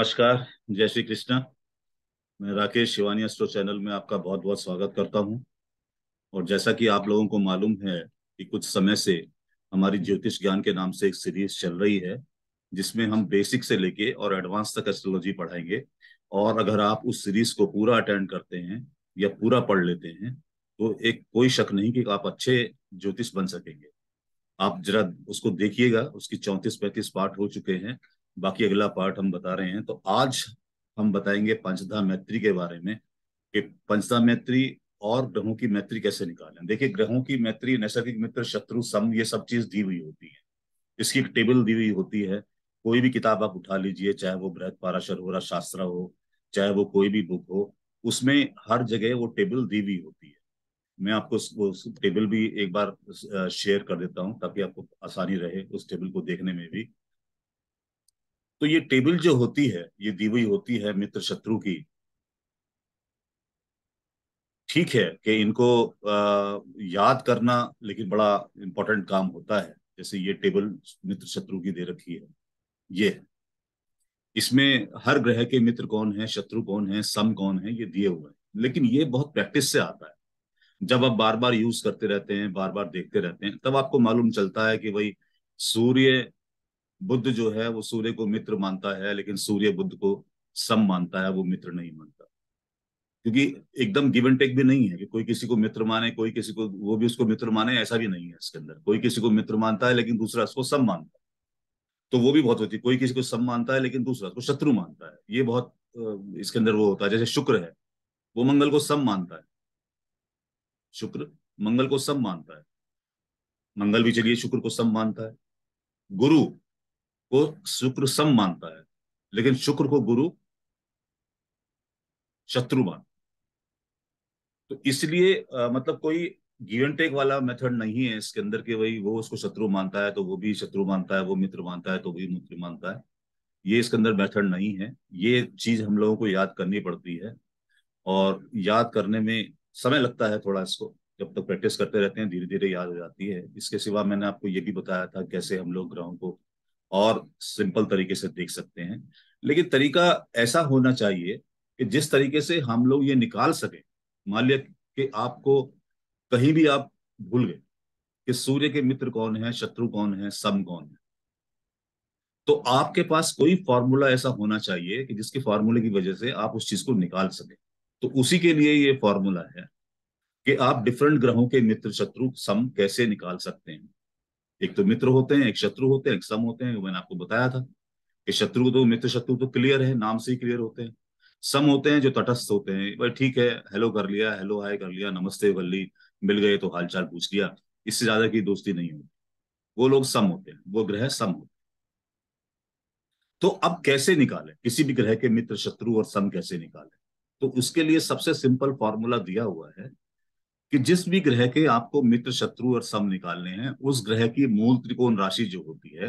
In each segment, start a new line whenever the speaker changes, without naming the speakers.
नमस्कार जय श्री कृष्णा मैं राकेश शिवानी अस्ट्रो चैनल में आपका बहुत बहुत स्वागत करता हूं और जैसा कि आप लोगों को मालूम है कि कुछ समय से हमारी ज्योतिष ज्ञान के नाम से एक सीरीज चल रही है जिसमें हम बेसिक से लेके और एडवांस तक एस्ट्रोलॉजी पढ़ाएंगे और अगर आप उस सीरीज को पूरा अटेंड करते हैं या पूरा पढ़ लेते हैं तो एक कोई शक नहीं कि आप अच्छे ज्योतिष बन सकेंगे आप जरा उसको देखिएगा उसकी चौंतीस पैंतीस पार्ट हो चुके हैं बाकी अगला पार्ट हम बता रहे हैं तो आज हम बताएंगे पंचधा मैत्री के बारे में कि पंचधा मैत्री और ग्रहों की मैत्री कैसे निकालें देखिए ग्रहों की मैत्री नैसर्गिक मित्र शत्रु सम ये सब चीज दी हुई होती है इसकी एक टेबल दी हुई होती है कोई भी किताब आप उठा लीजिए चाहे वो बृहद पाराशर हो शास्त्र हो चाहे वो कोई भी बुक हो उसमें हर जगह वो टेबल दी हुई होती है मैं आपको वो टेबल भी एक बार शेयर कर देता हूँ ताकि आपको आसानी रहे उस टेबल को देखने में भी तो ये टेबल जो होती है ये दी हुई होती है मित्र शत्रु की ठीक है कि इनको आ, याद करना लेकिन बड़ा इंपॉर्टेंट काम होता है जैसे ये टेबल मित्र शत्रु की दे रखी है ये है इसमें हर ग्रह के मित्र कौन है शत्रु कौन है सम कौन है ये दिए हुए हैं लेकिन ये बहुत प्रैक्टिस से आता है जब आप बार बार यूज करते रहते हैं बार बार देखते रहते हैं तब आपको मालूम चलता है कि भाई सूर्य बुद्ध जो है वो सूर्य को मित्र मानता है लेकिन सूर्य बुद्ध को सम मानता है वो मित्र नहीं मानता क्योंकि एकदम गिव एंड टेक भी नहीं है कि कोई किसी को मित्र माने कोई किसी को वो भी उसको मित्र माने ऐसा भी नहीं है इसके अंदर कोई किसी को मित्र मानता है लेकिन दूसरा उसको सम मानता है तो वो भी बहुत होती है कोई किसी को सम मानता है लेकिन दूसरा उसको शत्रु मानता है ये बहुत इसके अंदर वो होता है जैसे शुक्र है वो मंगल को सम मानता है शुक्र मंगल को सम मानता है मंगल भी चलिए शुक्र को सम मानता है गुरु को शुक्र सम मानता है लेकिन शुक्र को गुरु शत्रु मान तो इसलिए मतलब कोई गिव एंड टेक वाला मेथड नहीं है इसके अंदर के वही वो उसको शत्रु मानता है तो वो भी शत्रु मानता है वो मित्र मानता है तो वो भी मित्र मानता है ये इसके अंदर मेथड नहीं है ये चीज हम लोगों को याद करनी पड़ती है और याद करने में समय लगता है थोड़ा इसको जब तक प्रैक्टिस करते रहते हैं धीरे धीरे याद हो जाती है इसके सिवा मैंने आपको ये भी बताया था कैसे हम लोग ग्रहों को और सिंपल तरीके से देख सकते हैं लेकिन तरीका ऐसा होना चाहिए कि जिस तरीके से हम लोग ये निकाल सकें मान लिया कि आपको कहीं भी आप भूल गए कि सूर्य के मित्र कौन है शत्रु कौन है सम कौन है तो आपके पास कोई फॉर्मूला ऐसा होना चाहिए कि जिसके फॉर्मूले की वजह से आप उस चीज को निकाल सके तो उसी के लिए ये फॉर्मूला है कि आप डिफरेंट ग्रहों के मित्र शत्रु सम कैसे निकाल सकते हैं एक तो मित्र होते हैं एक शत्रु होते हैं एक सम होते हैं मैंने आपको बताया था कि शत्रु तो मित्र शत्रु तो क्लियर है नाम से ही क्लियर होते हैं सम होते हैं जो तटस्थ होते हैं भाई ठीक है हेलो कर लिया हेलो हाय कर लिया नमस्ते कर ली मिल गए तो हालचाल पूछ लिया इससे ज्यादा की दोस्ती नहीं होती वो लोग सम होते हैं वो ग्रह सम होते हैं तो अब कैसे निकाले किसी भी ग्रह के मित्र शत्रु और सम कैसे निकाले तो उसके लिए सबसे सिंपल फॉर्मूला दिया हुआ है कि जिस भी ग्रह के आपको मित्र शत्रु और सम निकालने हैं उस ग्रह की मूल त्रिकोण राशि जो होती है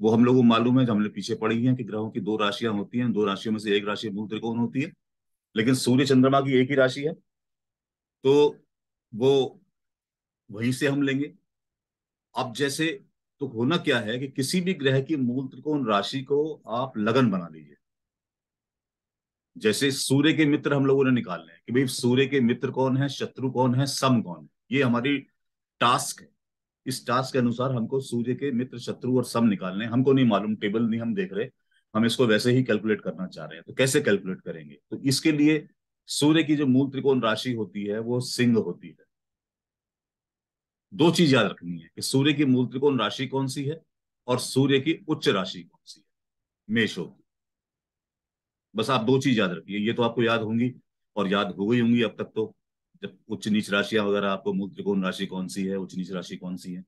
वो हम लोगों को मालूम है जो हमने पीछे पढ़ी है कि ग्रहों की दो राशियां होती हैं दो राशियों में से एक राशि मूल त्रिकोण होती है लेकिन सूर्य चंद्रमा की एक ही राशि है तो वो वहीं से हम लेंगे अब जैसे तो होना क्या है कि किसी भी ग्रह की मूल त्रिकोण राशि को आप लगन बना लीजिए जैसे सूर्य के मित्र हम लोगों ने निकालने हैं कि भाई सूर्य के मित्र कौन है शत्रु कौन है सम कौन है ये हमारी टास्क है इस टास्क के अनुसार हमको सूर्य के मित्र शत्रु और सम निकालने हमको नहीं मालूम टेबल नहीं हम देख रहे हम इसको वैसे ही कैलकुलेट करना चाह रहे हैं तो कैसे कैलकुलेट करेंगे तो इसके लिए सूर्य की जो मूल त्रिकोण राशि होती है वो सिंह होती है दो चीज याद रखनी है कि सूर्य की मूल त्रिकोण राशि कौन सी है और सूर्य की उच्च राशि कौन सी है मेष होती बस आप दो चीज याद रखिए ये तो आपको याद होंगी और याद हो गई होंगी अब तक तो जब उच्च नीच राशियां वगैरह आपको मूल त्रिकोण राशि कौन सी है उच्च नीच राशि कौन सी है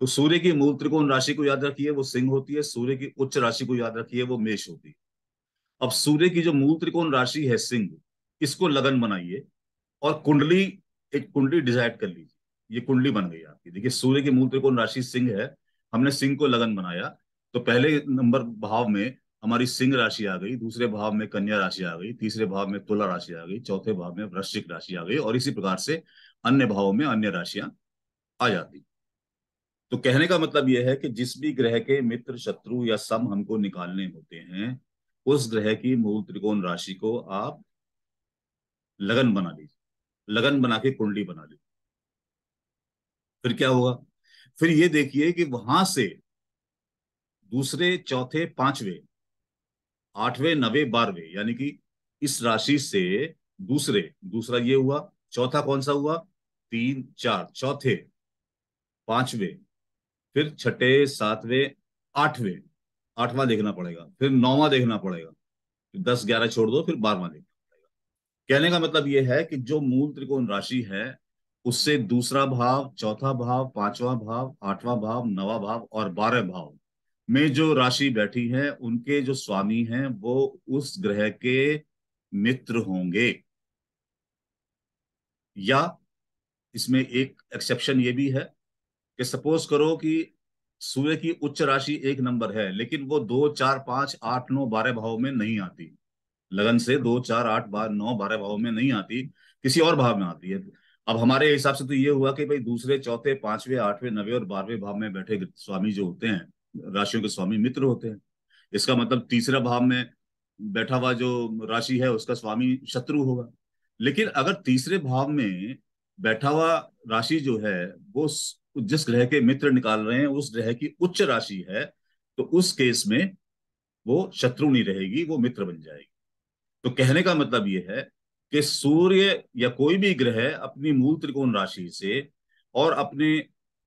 तो सूर्य की मूल त्रिकोण राशि को याद रखिए वो सिंह होती है सूर्य की उच्च राशि को याद रखिए वो मेष होती है अब सूर्य की जो मूल त्रिकोण राशि है सिंह इसको लगन बनाइए और कुंडली एक कुंडली डिसाइड कर लीजिए ये कुंडली बन गई आपकी देखिए सूर्य की मूल त्रिकोण राशि सिंह है हमने सिंह को लगन बनाया तो पहले नंबर भाव में हमारी सिंह राशि आ गई दूसरे भाव में कन्या राशि आ गई तीसरे भाव में तुला राशि आ गई चौथे भाव में वृश्चिक राशि आ गई और इसी प्रकार से अन्य भावों में अन्य राशियां आ जाती तो कहने का मतलब यह है कि जिस भी ग्रह के मित्र शत्रु या सम हमको निकालने होते हैं उस ग्रह की मूल त्रिकोण राशि को आप लगन बना लीजिए लगन बना के कुंडली बना लीजिए फिर क्या होगा फिर ये देखिए कि वहां से दूसरे चौथे पांचवे आठवें नवे बारहवें यानी कि इस राशि से दूसरे दूसरा ये हुआ चौथा कौन सा हुआ तीन चार चौथे पांचवे फिर छठे सातवें आठवें आठवां देखना पड़ेगा फिर नौवा देखना पड़ेगा फिर दस ग्यारह छोड़ दो फिर बारहवा देखना पड़ेगा कहने का मतलब यह है कि जो मूल त्रिकोण राशि है उससे दूसरा भाव चौथा भाव पांचवा भाव आठवां भाव नवा भाव और बारह भाव में जो राशि बैठी है उनके जो स्वामी हैं वो उस ग्रह के मित्र होंगे या इसमें एक एक्सेप्शन ये भी है कि सपोज करो कि सूर्य की उच्च राशि एक नंबर है लेकिन वो दो चार पांच आठ नौ बारह भाव में नहीं आती लगन से दो चार आठ बार नौ बारह भाव में नहीं आती किसी और भाव में आती है अब हमारे हिसाब से तो ये हुआ कि भाई दूसरे चौथे पांचवे आठवें नवे और बारहवें भाव में बैठे स्वामी जो होते हैं राशियों के स्वामी मित्र होते हैं इसका मतलब तीसरा भाव में बैठा हुआ जो राशि है उसका स्वामी शत्रु होगा लेकिन अगर तीसरे भाव में बैठा हुआ राशि जो है वो जिस ग्रह के मित्र निकाल रहे हैं उस ग्रह की उच्च राशि है तो उस केस में वो शत्रु नहीं रहेगी वो मित्र बन जाएगी तो कहने का मतलब ये है कि सूर्य या कोई भी ग्रह अपनी मूल त्रिकोण राशि से और अपने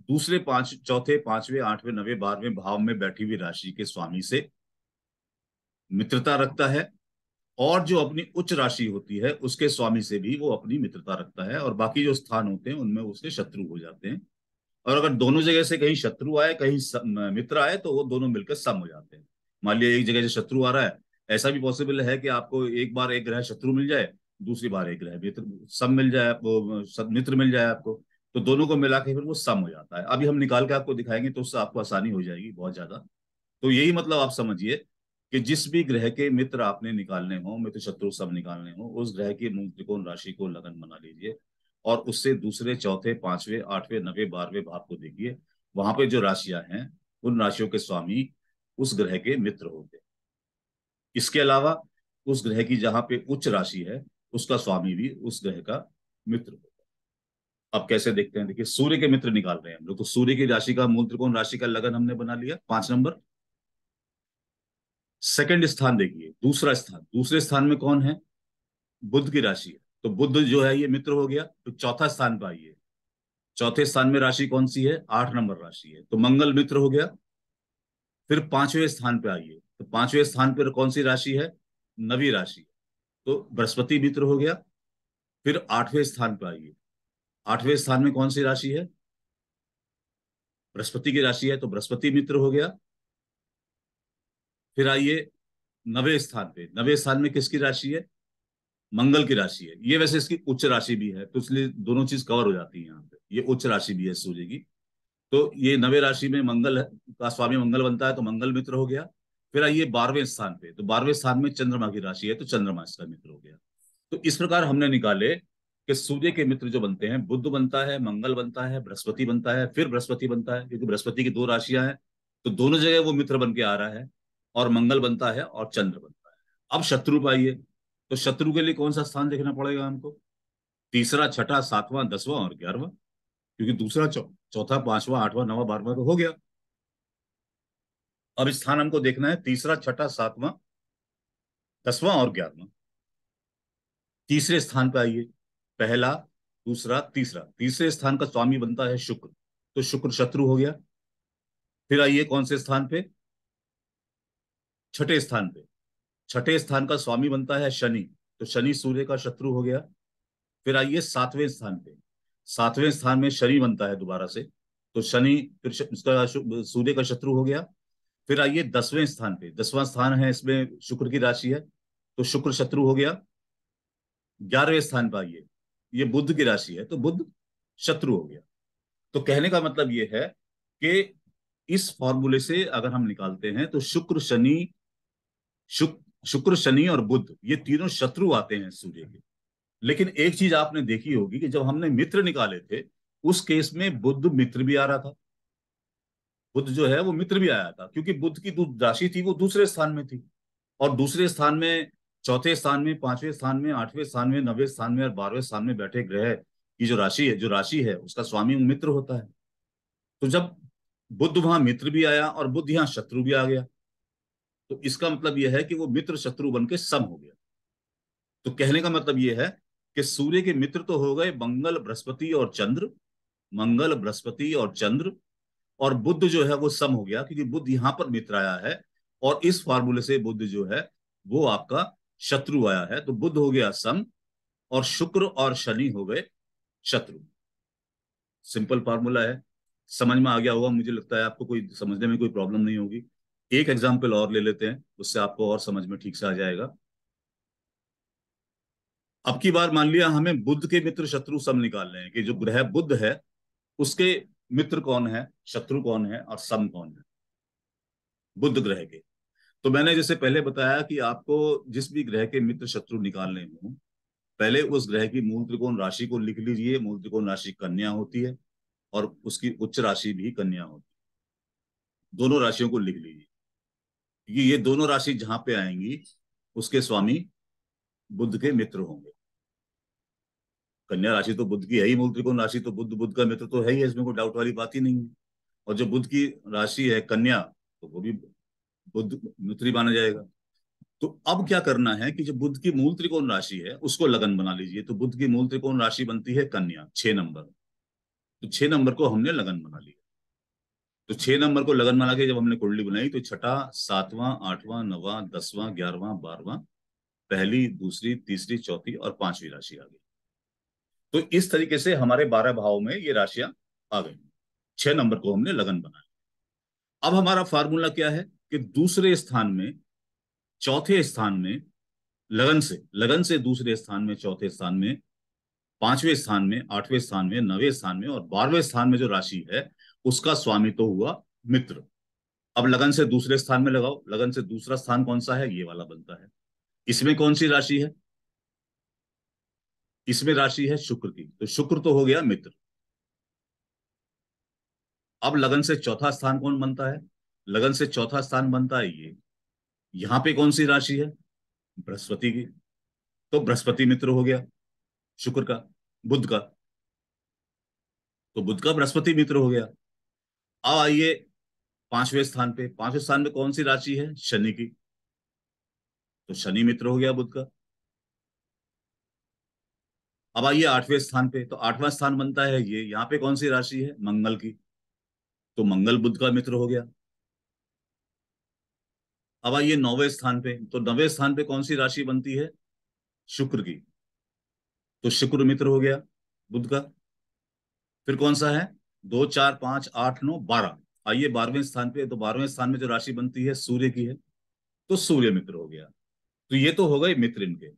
दूसरे पांच चौथे पांचवे आठवें नवे बारहवें भाव में बैठी हुई राशि के स्वामी से मित्रता रखता है और जो अपनी उच्च राशि होती है उसके स्वामी से भी वो अपनी मित्रता रखता है और बाकी जो स्थान होते हैं उनमें उसके शत्रु हो जाते हैं और अगर दोनों जगह से कहीं शत्रु आए कहीं मित्र आए तो वो दोनों मिलकर सम हो जाते हैं मान लिया एक जगह से शत्रु आ रहा है ऐसा भी पॉसिबल है कि आपको एक बार एक ग्रह शत्रु मिल जाए दूसरी बार एक ग्रह मित्र सब मिल जाए आपको मित्र मिल जाए आपको तो दोनों को मिला के फिर वो सम हो जाता है अभी हम निकाल के आपको दिखाएंगे तो उससे आपको आसानी हो जाएगी बहुत ज्यादा तो यही मतलब आप समझिए कि जिस भी ग्रह के मित्र आपने निकालने हो मित्र शत्रु सब निकालने हो उस ग्रह की मूल त्रिकोण राशि को लगन बना लीजिए और उससे दूसरे चौथे पांचवे आठवें नवे बारहवें भाव को देखिए वहां पे जो राशियां हैं उन राशियों के स्वामी उस ग्रह के मित्र होंगे इसके अलावा उस ग्रह की जहां पे उच्च राशि है उसका स्वामी भी उस ग्रह का मित्र होगा अब कैसे देखते हैं देखिए सूर्य के मित्र निकाल रहे हैं हम लोग तो सूर्य की राशि का मूल त्रिकोण राशि का लगन हमने बना लिया पांच नंबर सेकंड स्थान देखिए दूसरा स्थान दूसरे स्थान में कौन है बुद्ध की राशि है तो बुद्ध जो है ये मित्र हो गया तो चौथा स्थान पर आइए चौथे स्थान में राशि कौन सी है आठ नंबर राशि है तो मंगल मित्र हो गया फिर पांचवें स्थान पर आइए तो पांचवें स्थान पर कौन सी राशि है नवी राशि तो बृहस्पति मित्र हो गया फिर आठवें स्थान पर आइए आठवें स्थान में कौन सी राशि है बृहस्पति की राशि है तो बृहस्पति मित्र हो गया फिर आइए नवे स्थान पे नवे स्थान में किसकी राशि है मंगल की राशि है ये वैसे इसकी उच्च राशि भी है तो इसलिए दोनों चीज कवर हो जाती है यहाँ पे ये उच्च राशि भी है सूर्य की तो ये नवे राशि में मंगल का स्वामी मंगल बनता है तो मंगल मित्र हो गया फिर आइए बारहवें स्थान पे तो बारहवें स्थान में चंद्रमा की राशि है तो चंद्रमा इसका मित्र हो गया तो इस प्रकार हमने निकाले कि सूर्य के मित्र जो बनते हैं बुद्ध बनता है मंगल बनता है बृहस्पति बनता है फिर बृहस्पति बनता है क्योंकि बृहस्पति की दो राशियां हैं तो दोनों जगह वो मित्र बन के आ रहा है और मंगल बनता है और चंद्र बनता है अब शत्रु पाइए तो शत्रु के लिए कौन सा स्थान देखना पड़ेगा हमको तीसरा छठा सातवां दसवां और ग्यारहवां क्योंकि दूसरा चौथा पांचवा आठवां नवा बारवा तो हो गया अब स्थान हमको देखना है तीसरा छठा सातवां दसवां और ग्यारहवां तीसरे स्थान पर आइए पहला दूसरा तीसरा तीसरे स्थान का स्वामी बनता है शुक्र तो शुक्र शत्रु हो गया फिर आइए कौन से स्थान पे छठे स्थान पे छठे स्थान का स्वामी बनता है शनि तो शनि सूर्य का शत्रु हो गया फिर आइए सातवें स्थान पे सातवें स्थान में शनि बनता है दोबारा से तो शनि फिर उसका सूर्य का शत्रु हो गया फिर आइए दसवें स्थान पे दसवां स्थान है इसमें शुक्र की राशि है तो शुक्र शत्रु हो गया ग्यारहवें स्थान पर आइए ये बुद्ध की राशि है तो बुद्ध शत्रु हो गया तो कहने का मतलब ये है कि इस फॉर्मूले से अगर हम निकालते हैं तो शुक्र शनि शुक्र शुक्र शनि और बुद्ध ये तीनों शत्रु आते हैं सूर्य के लेकिन एक चीज आपने देखी होगी कि जब हमने मित्र निकाले थे उस केस में बुद्ध मित्र भी आ रहा था बुद्ध जो है वो मित्र भी आया था क्योंकि बुद्ध की राशि थी वो दूसरे स्थान में थी और दूसरे स्थान में चौथे स्थान में पांचवें स्थान में आठवें स्थान में नवे स्थान में और बारहवें स्थान में बैठे ग्रह की जो राशि है जो राशि है उसका स्वामी मित्र होता है तो जब बुद्ध वहां मित्र भी आया और बुद्ध यहाँ शत्रु भी आ गया तो इसका मतलब यह है कि वो मित्र शत्रु बन के सम हो गया तो कहने का मतलब यह है कि सूर्य के मित्र तो हो गए मंगल बृहस्पति और चंद्र मंगल बृहस्पति और चंद्र और बुद्ध जो है वो सम हो गया क्योंकि बुद्ध यहां पर मित्र आया है और इस फार्मूले से बुद्ध जो है वो आपका शत्रु आया है तो बुद्ध हो गया सम और शुक्र और शनि हो गए शत्रु सिंपल फार्मूला है समझ में आ गया होगा मुझे लगता है आपको कोई समझने में कोई प्रॉब्लम नहीं होगी एक एग्जाम्पल और ले लेते हैं उससे आपको और समझ में ठीक से आ जाएगा अब की बार मान लिया हमें बुद्ध के मित्र शत्रु सम निकालने हैं कि जो ग्रह बुद्ध है उसके मित्र कौन है शत्रु कौन है और सम कौन है बुद्ध ग्रह के तो मैंने जैसे पहले बताया कि आपको जिस भी ग्रह के मित्र शत्रु निकालने हों पहले उस ग्रह की मूल त्रिकोण राशि को लिख लीजिए मूल त्रिकोण राशि कन्या होती है और उसकी उच्च राशि भी कन्या होती है दोनों राशियों को लिख लीजिए क्योंकि ये दोनों राशि जहां पे आएंगी उसके स्वामी बुद्ध के मित्र होंगे कन्या राशि तो बुद्ध की है ही मूल त्रिकोण राशि तो बुद्ध बुद्ध का मित्र तो है ही है इसमें कोई डाउट वाली बात ही नहीं है और जो बुद्ध की राशि है कन्या तो वो भी बुद्ध मित्री माना जाएगा तो अब क्या करना है कि जो बुद्ध की मूल त्रिकोण राशि है उसको लगन बना लीजिए तो बुद्ध की मूल त्रिकोण राशि बनती है कन्या छह नंबर तो छह नंबर को हमने लगन बना लिया तो छह नंबर को लगन बना के जब हमने कुंडली बनाई तो छठा सातवां आठवां नवा दसवां ग्यारहवां बारवां पहली दूसरी तीसरी चौथी और पांचवी राशि आ गई तो इस तरीके से हमारे बारह भाव में ये राशियां आ गई छह नंबर को हमने लगन बनाया अब हमारा फार्मूला क्या है कि दूसरे स्थान में चौथे स्थान में लगन से लगन से दूसरे स्थान में चौथे स्थान में पांचवें स्थान में आठवें स्थान में नवे स्थान में और बारहवें स्थान में जो राशि है उसका स्वामी तो हुआ मित्र अब लगन से दूसरे स्थान में लगाओ लगन से दूसरा स्थान कौन सा है ये वाला बनता है इसमें कौन सी राशि है इसमें राशि है शुक्र की तो शुक्र तो हो गया मित्र अब लगन से चौथा स्थान कौन बनता है लगन से चौथा स्थान बनता है ये यहाँ पे कौन सी राशि है बृहस्पति की तो बृहस्पति मित्र हो गया शुक्र का बुद्ध का तो बुद्ध का बृहस्पति मित्र हो गया अब आइए पांचवें स्थान पे पांचवें स्थान में कौन सी राशि है शनि की तो शनि मित्र हो गया बुद्ध का अब आइए आठवें स्थान पे तो आठवां स्थान बनता है ये यहाँ पे कौन सी राशि है मंगल की तो मंगल बुद्ध का मित्र हो गया अब आइए नौवे स्थान पे तो नवे स्थान पे कौन सी राशि बनती है शुक्र की तो शुक्र मित्र हो गया बुद्ध का फिर कौन सा है दो चार पांच आठ नौ बारह आइए बारहवें स्थान पे तो बारहवें स्थान में जो राशि बनती है सूर्य की है तो सूर्य मित्र हो गया तो ये तो हो गए मित्र इनके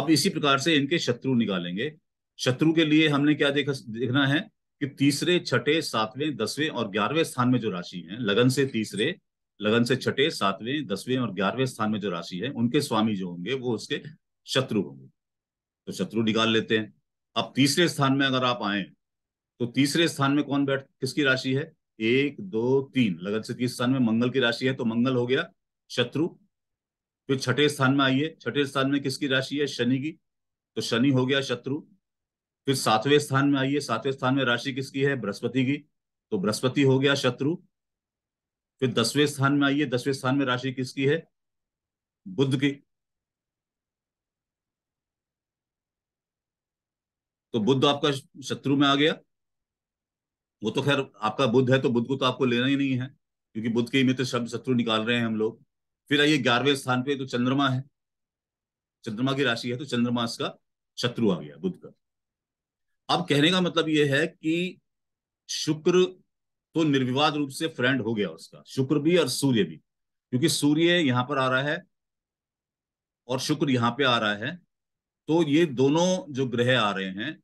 अब इसी प्रकार से इनके शत्रु निकालेंगे शत्रु के लिए हमने क्या देखा देखना है कि तीसरे छठे सातवें दसवें और ग्यारहवें स्थान में जो राशि है लगन से तीसरे लगन से छठे सातवें दसवें और ग्यारहवें स्थान में जो राशि है उनके स्वामी जो होंगे वो उसके शत्रु होंगे तो शत्रु निकाल लेते हैं अब तीसरे स्थान में अगर आप आए तो तीसरे स्थान में कौन बैठ किसकी राशि है एक दो तीन लगन से तीस स्थान में मंगल की राशि है तो मंगल हो गया शत्रु फिर छठे स्थान में आइए छठे स्थान में किसकी राशि है शनि की तो शनि हो गया शत्रु फिर सातवें स्थान में आइए सातवें स्थान में राशि किसकी है बृहस्पति की तो बृहस्पति हो गया शत्रु फिर दसवें स्थान में आइए दसवें स्थान में राशि किसकी है बुद्ध की तो बुद्ध आपका शत्रु में आ गया वो तो खैर आपका बुद्ध है तो बुद्ध को तो आपको लेना ही नहीं है क्योंकि बुद्ध के ही मित्र शब्द शत्रु निकाल रहे हैं हम लोग फिर आइए ग्यारहवें स्थान पे तो चंद्रमा है चंद्रमा की राशि है तो चंद्रमा इसका शत्रु आ गया बुद्ध का अब कहने का मतलब यह है कि शुक्र तो निर्विवाद रूप से फ्रेंड हो गया उसका शुक्र भी और सूर्य भी क्योंकि सूर्य यहां पर आ रहा है और शुक्र यहां पे आ रहा है तो ये दोनों जो ग्रह आ रहे हैं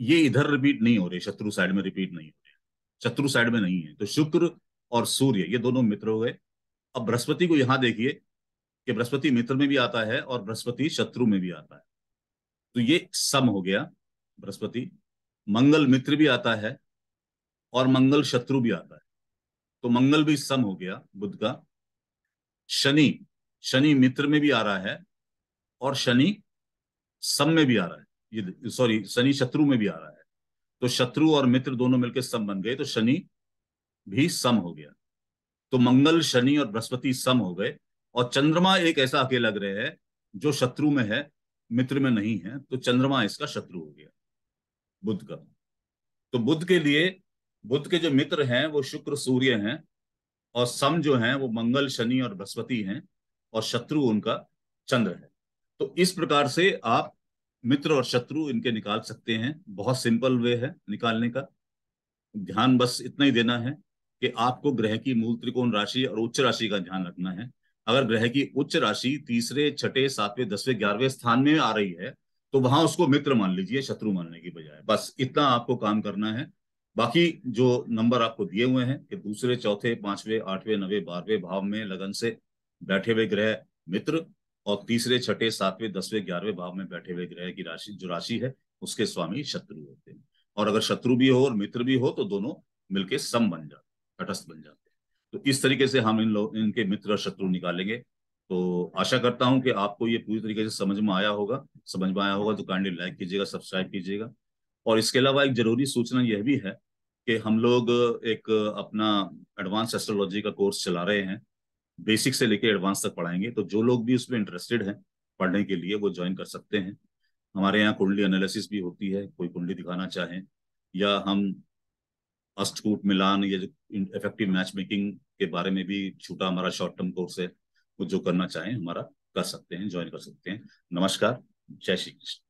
ये इधर रिपीट नहीं हो रहे शत्रु साइड में रिपीट नहीं हो रहे शत्रु साइड में नहीं है तो शुक्र और सूर्य ये दोनों मित्र हो गए अब बृहस्पति को यहां देखिए कि बृहस्पति मित्र में भी आता है और बृहस्पति शत्रु में भी आता है तो ये सम हो गया बृहस्पति मंगल मित्र भी आता है और मंगल शत्रु भी आता है तो मंगल भी सम हो गया बुद्ध का शनि शनि मित्र में भी आ रहा है और शनि सम में भी आ रहा है ये सॉरी शनि शत्रु में भी आ रहा है तो शत्रु और मित्र दोनों मिलकर सम बन गए तो शनि भी सम हो गया तो मंगल शनि और बृहस्पति सम हो गए और चंद्रमा एक ऐसा अकेला ग्रह है जो शत्रु में है मित्र में नहीं है तो चंद्रमा इसका शत्रु हो गया बुद्ध का तो बुद्ध के लिए बुद्ध के जो मित्र हैं वो शुक्र सूर्य हैं और सम जो हैं वो मंगल शनि और बृहस्पति हैं और शत्रु उनका चंद्र है तो इस प्रकार से आप मित्र और शत्रु इनके निकाल सकते हैं बहुत सिंपल वे है निकालने का ध्यान बस इतना ही देना है कि आपको ग्रह की मूल त्रिकोण राशि और उच्च राशि का ध्यान रखना है अगर ग्रह की उच्च राशि तीसरे छठे सातवें दसवें ग्यारहवें स्थान में आ रही है तो वहां उसको मित्र मान लीजिए शत्रु मानने की बजाय बस इतना आपको काम करना है बाकी जो नंबर आपको दिए हुए हैं कि दूसरे चौथे पांचवे आठवें नवे बारहवें भाव में लगन से बैठे हुए ग्रह मित्र और तीसरे छठे सातवें दसवें ग्यारहवें भाव में बैठे हुए ग्रह की राशि जो राशि है उसके स्वामी शत्रु होते हैं और अगर शत्रु भी हो और मित्र भी हो तो दोनों मिलके सम बन जाते तटस्थ बन जाते हैं तो इस तरीके से हम इन लोग इनके मित्र और शत्रु निकालेंगे तो आशा करता हूं कि आपको ये पूरी तरीके से समझ में आया होगा समझ में आया होगा तो काइंडली लाइक कीजिएगा सब्सक्राइब कीजिएगा और इसके अलावा एक जरूरी सूचना यह भी है कि हम लोग एक अपना एडवांस एस्ट्रोलॉजी का कोर्स चला रहे हैं बेसिक से लेके एडवांस तक पढ़ाएंगे तो जो लोग भी उसमें इंटरेस्टेड हैं पढ़ने के लिए वो ज्वाइन कर सकते हैं हमारे यहाँ कुंडली एनालिसिस भी होती है कोई कुंडली दिखाना चाहे या हम अष्टकूट मिलान या इफेक्टिव मैच मेकिंग के बारे में भी छोटा हमारा शॉर्ट टर्म कोर्स है वो जो करना चाहें हमारा कर सकते हैं ज्वाइन कर सकते हैं नमस्कार जय श्री कृष्ण